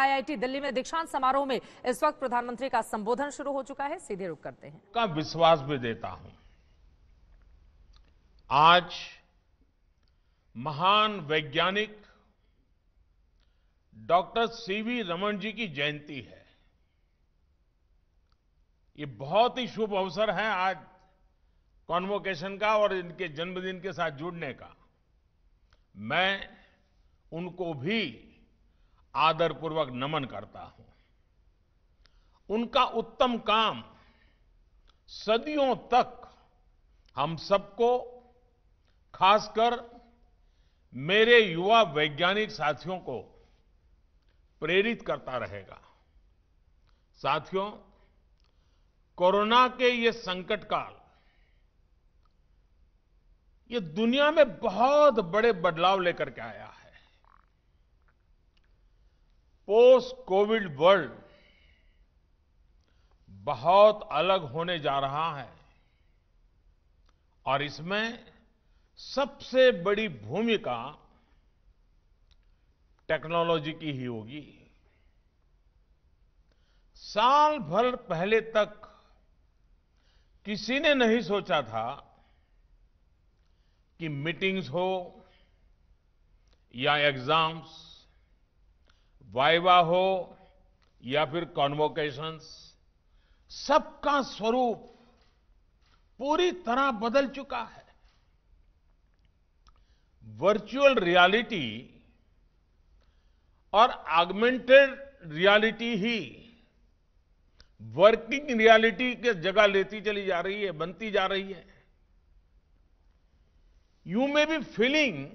IIT Delhi में दीक्षांत समारोह में इस वक्त प्रधानमंत्री का संबोधन शुरू हो चुका है सीधे रुक करते हैं का विश्वास भी देता हूं आज महान वैज्ञानिक डॉक्टर सीवी रमन जी की जयंती है ये बहुत ही शुभ अवसर है आज कॉन्वोकेशन का और इनके जन्मदिन के साथ जुड़ने का मैं उनको भी आदरपूर्वक नमन करता हूं उनका उत्तम काम सदियों तक हम सबको खासकर मेरे युवा वैज्ञानिक साथियों को प्रेरित करता रहेगा साथियों कोरोना के ये संकट काल ये दुनिया में बहुत बड़े बदलाव लेकर के आया पोस्ट कोविड वर्ल्ड बहुत अलग होने जा रहा है और इसमें सबसे बड़ी भूमिका टेक्नोलॉजी की ही होगी साल भर पहले तक किसी ने नहीं सोचा था कि मीटिंग्स हो या एग्जाम्स वाइवा हो या फिर कॉन्वोकेशंस सबका स्वरूप पूरी तरह बदल चुका है वर्चुअल रियलिटी और आगमेंटेड रियलिटी ही वर्किंग रियलिटी के जगह लेती चली जा रही है बनती जा रही है you may be feeling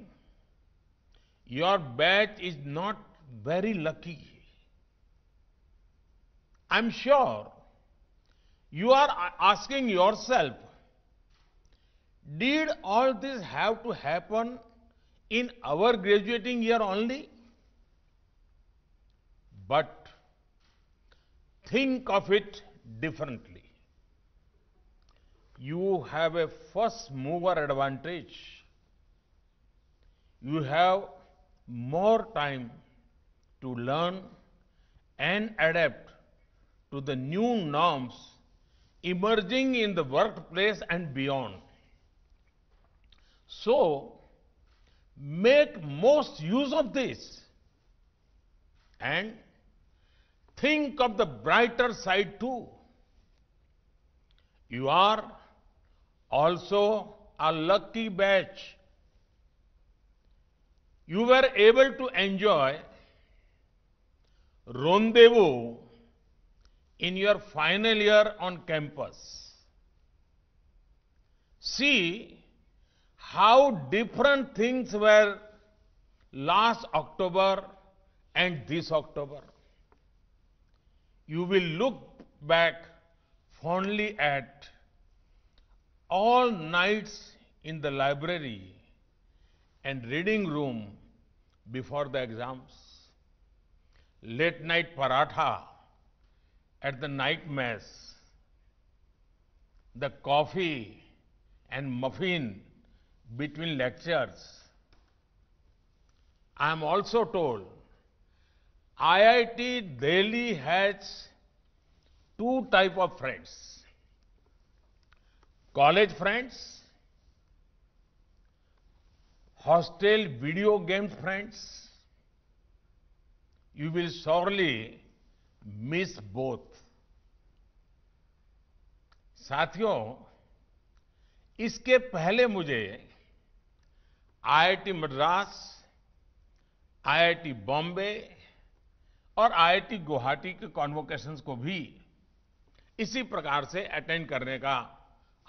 your batch is not very lucky. I'm sure you are asking yourself, did all this have to happen in our graduating year only? But think of it differently. You have a first mover advantage. You have more time to learn and adapt to the new norms emerging in the workplace and beyond. So, make most use of this and think of the brighter side too. You are also a lucky batch. You were able to enjoy rendezvous in your final year on campus. See how different things were last October and this October. You will look back fondly at all nights in the library and reading room before the exams late night paratha at the night mess, the coffee and muffin between lectures. I am also told IIT Delhi has two type of friends. College friends, hostel video game friends, you will surely miss both. साथियों इसके पहले मुझे IIT Madras IIT Bombay और IIT Guwahati के कॉन्वोकेशंस को भी इसी प्रकार से अटेंड करने का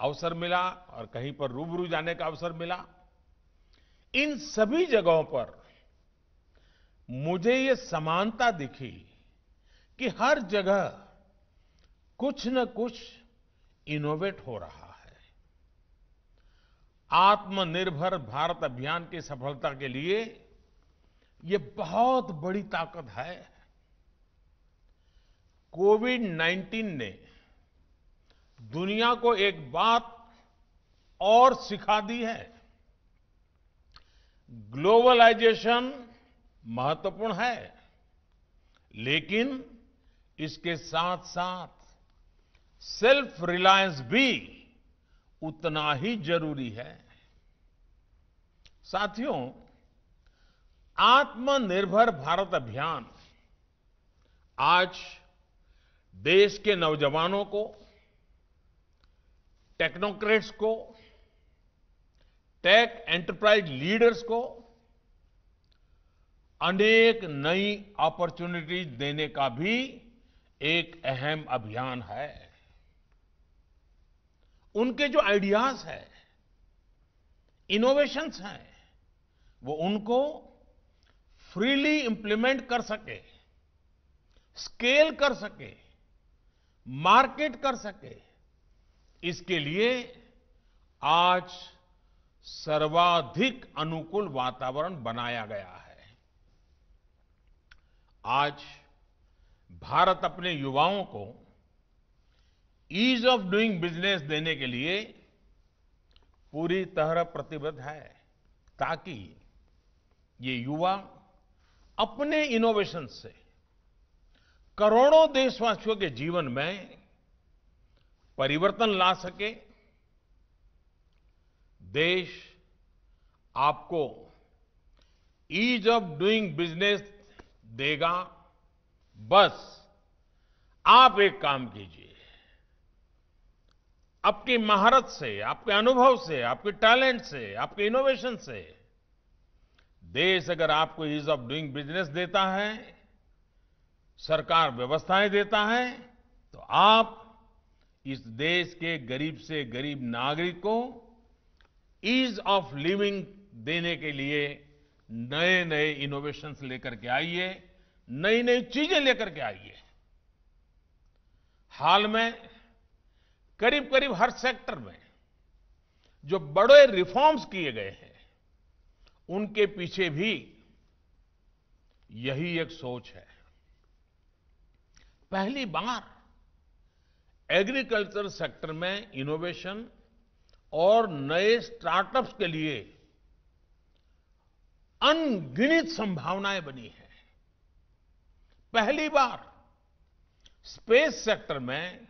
अवसर मिला और कहीं पर रूबरू जाने का अवसर मिला इन सभी जगहों पर मुझे ये समानता दिखी कि हर जगह कुछ न कुछ इनोवेट हो रहा है आत्मनिर्भर भारत अभियान की सफलता के लिए ये बहुत बड़ी ताकत है कोविड 19 ने दुनिया को एक बात और सिखा दी है ग्लोबलाइजेशन महत्वपूर्ण है लेकिन इसके साथ साथ सेल्फ रिलायंस भी उतना ही जरूरी है साथियों आत्मनिर्भर भारत अभियान आज देश के नौजवानों को टेक्नोक्रेट्स को टेक एंटरप्राइज लीडर्स को अनेक नई अपॉर्चुनिटीज देने का भी एक अहम अभियान है उनके जो आइडियाज हैं इनोवेशंस हैं वो उनको फ्रीली इंप्लीमेंट कर सके स्केल कर सके मार्केट कर सके इसके लिए आज सर्वाधिक अनुकूल वातावरण बनाया गया है आज भारत अपने युवाओं को ईज ऑफ डूइंग बिजनेस देने के लिए पूरी तरह प्रतिबद्ध है ताकि ये युवा अपने इनोवेशन से करोड़ों देशवासियों के जीवन में परिवर्तन ला सके देश आपको ईज ऑफ डूइंग बिजनेस देगा बस आप एक काम कीजिए आपकी महारत से आपके अनुभव से आपके टैलेंट से आपके इनोवेशन से देश अगर आपको ईज ऑफ डूइंग बिजनेस देता है सरकार व्यवस्थाएं देता है तो आप इस देश के गरीब से गरीब नागरिक को ईज ऑफ लिविंग देने के लिए नए नए इनोवेशंस लेकर के आइए नई नई चीजें लेकर के आई है हाल में करीब करीब हर सेक्टर में जो बड़े रिफॉर्म्स किए गए हैं उनके पीछे भी यही एक सोच है पहली बार एग्रीकल्चर सेक्टर में इनोवेशन और नए स्टार्टअप्स के लिए अनगिनित संभावनाएं बनी है पहली बार स्पेस सेक्टर में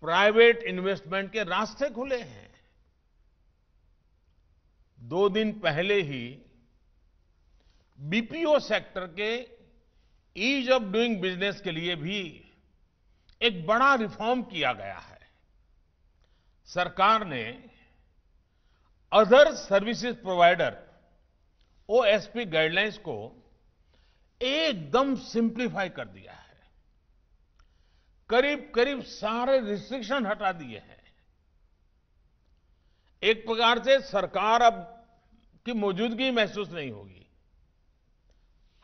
प्राइवेट इन्वेस्टमेंट के रास्ते खुले हैं दो दिन पहले ही बीपीओ सेक्टर के ईज ऑफ डूइंग बिजनेस के लिए भी एक बड़ा रिफॉर्म किया गया है सरकार ने other services provider OSP guidelines को एकदम सिंप्लीफाई कर दिया है करीब करीब सारे रिस्ट्रिक्शन हटा दिए हैं एक प्रकार से सरकार अब की मौजूदगी महसूस नहीं होगी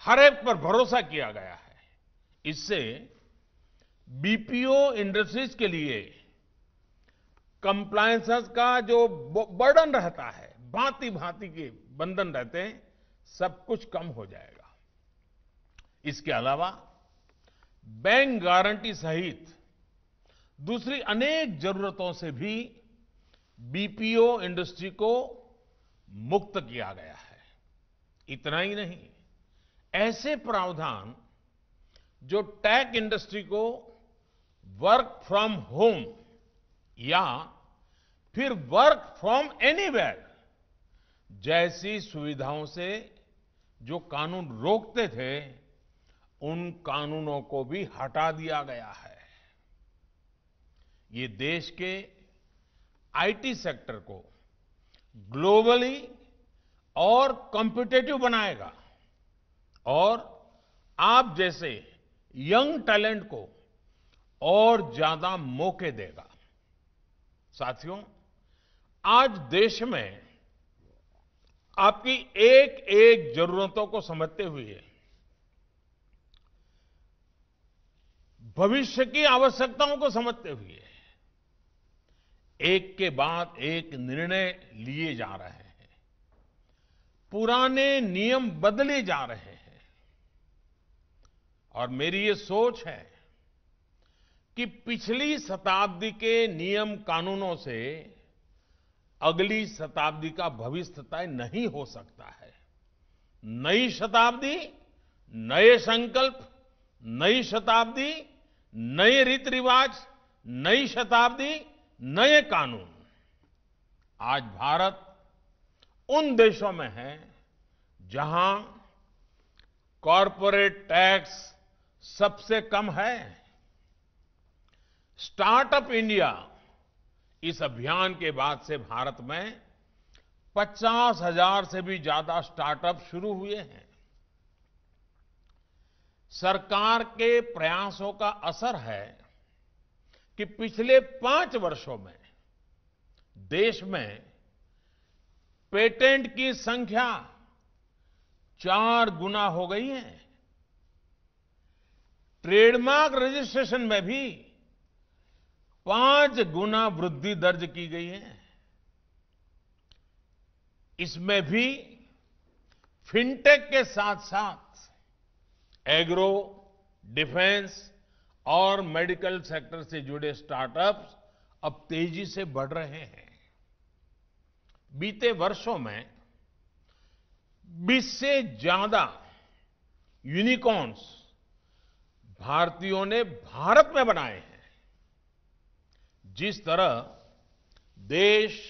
हर एक पर भरोसा किया गया है इससे बीपीओ इंडस्ट्रीज के लिए कंप्लायंसेस का जो बर्डन रहता है भांति भांति के बंधन रहते हैं सब कुछ कम हो जाएगा इसके अलावा बैंक गारंटी सहित दूसरी अनेक जरूरतों से भी बीपीओ इंडस्ट्री को मुक्त किया गया है इतना ही नहीं ऐसे प्रावधान जो टैक इंडस्ट्री को वर्क फ्रॉम होम या फिर वर्क फ्रॉम एनीवेयर जैसी सुविधाओं से जो कानून रोकते थे उन कानूनों को भी हटा दिया गया है ये देश के आईटी सेक्टर को ग्लोबली और कॉम्पिटेटिव बनाएगा और आप जैसे यंग टैलेंट को और ज्यादा मौके देगा साथियों आज देश में आपकी एक एक जरूरतों को समझते हुए भविष्य की आवश्यकताओं को समझते हुए एक के बाद एक निर्णय लिए जा रहे हैं पुराने नियम बदले जा रहे हैं और मेरी ये सोच है कि पिछली शताब्दी के नियम कानूनों से अगली शताब्दी का भविष्य तय नहीं हो सकता है नई शताब्दी नए संकल्प नई शताब्दी नए रीति रिवाज नई शताब्दी नए कानून आज भारत उन देशों में है जहां कॉरपोरेट टैक्स सबसे कम है स्टार्टअप इंडिया इस अभियान के बाद से भारत में पचास हजार से भी ज्यादा स्टार्टअप शुरू हुए हैं सरकार के प्रयासों का असर है कि पिछले पांच वर्षों में देश में पेटेंट की संख्या चार गुना हो गई है ट्रेडमार्क रजिस्ट्रेशन में भी पांच गुना वृद्धि दर्ज की गई है इसमें भी फिनटेक के साथ साथ एग्रो डिफेंस और मेडिकल सेक्टर से जुड़े स्टार्टअप्स अब तेजी से बढ़ रहे हैं बीते वर्षों में 20 से ज्यादा यूनिकॉर्न्स भारतीयों ने भारत में बनाए हैं जिस तरह देश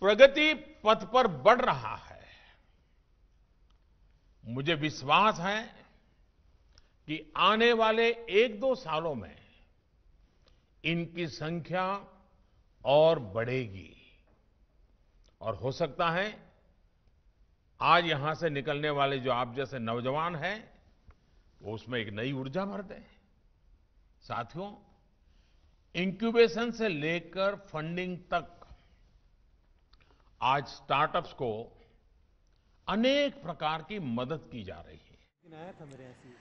प्रगति पथ पर बढ़ रहा है मुझे विश्वास है कि आने वाले एक दो सालों में इनकी संख्या और बढ़ेगी और हो सकता है आज यहां से निकलने वाले जो आप जैसे नौजवान हैं वो उसमें एक नई ऊर्जा भर दें साथियों इंक्यूबेशन से लेकर फंडिंग तक आज स्टार्टअप्स को अनेक प्रकार की मदद की जा रही है